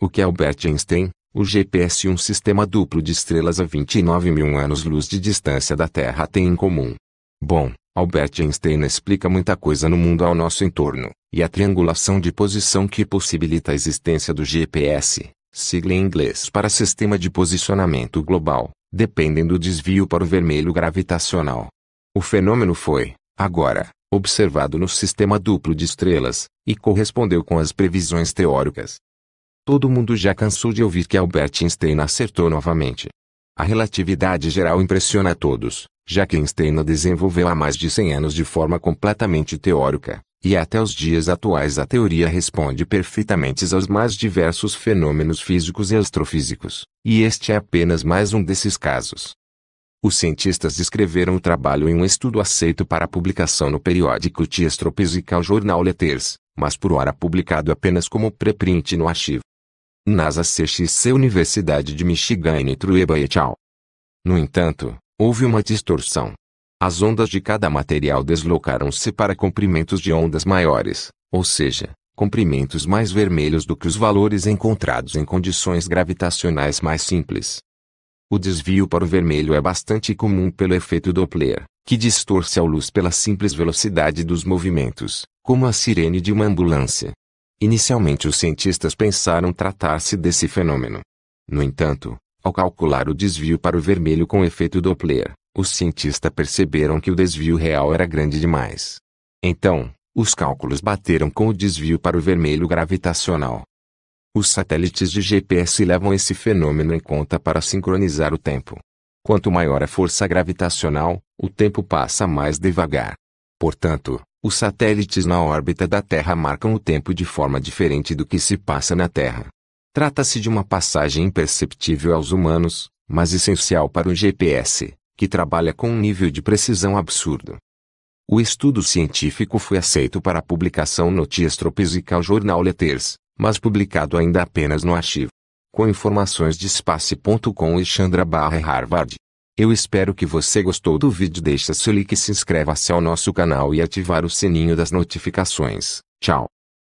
O que Albert Einstein, o GPS e um sistema duplo de estrelas a 29 mil anos-luz de distância da Terra têm em comum? Bom, Albert Einstein explica muita coisa no mundo ao nosso entorno, e a triangulação de posição que possibilita a existência do GPS, sigla em inglês para Sistema de Posicionamento Global, dependem do desvio para o vermelho gravitacional. O fenômeno foi, agora, observado no sistema duplo de estrelas, e correspondeu com as previsões teóricas. Todo mundo já cansou de ouvir que Albert Einstein acertou novamente. A relatividade geral impressiona a todos, já que Einstein a desenvolveu há mais de 100 anos de forma completamente teórica, e até os dias atuais a teoria responde perfeitamente aos mais diversos fenômenos físicos e astrofísicos, e este é apenas mais um desses casos. Os cientistas descreveram o trabalho em um estudo aceito para publicação no periódico The Astrophysical Journal Letters, mas por hora publicado apenas como preprint no arquivo. NASA CXC Universidade de Michigan e Trueba et al. No entanto, houve uma distorção. As ondas de cada material deslocaram-se para comprimentos de ondas maiores, ou seja, comprimentos mais vermelhos do que os valores encontrados em condições gravitacionais mais simples. O desvio para o vermelho é bastante comum pelo efeito Doppler, que distorce a luz pela simples velocidade dos movimentos, como a sirene de uma ambulância, Inicialmente os cientistas pensaram tratar-se desse fenômeno. No entanto, ao calcular o desvio para o vermelho com efeito Doppler, os cientistas perceberam que o desvio real era grande demais. Então, os cálculos bateram com o desvio para o vermelho gravitacional. Os satélites de GPS levam esse fenômeno em conta para sincronizar o tempo. Quanto maior a força gravitacional, o tempo passa mais devagar. Portanto, os satélites na órbita da Terra marcam o tempo de forma diferente do que se passa na Terra. Trata-se de uma passagem imperceptível aos humanos, mas essencial para o GPS, que trabalha com um nível de precisão absurdo. O estudo científico foi aceito para publicação no Astrophysical Jornal Letters, mas publicado ainda apenas no arquivo. Com informações de space.com e Chandra barra Harvard. Eu espero que você gostou do vídeo. Deixa seu like, se inscreva-se ao nosso canal e ativar o sininho das notificações. Tchau.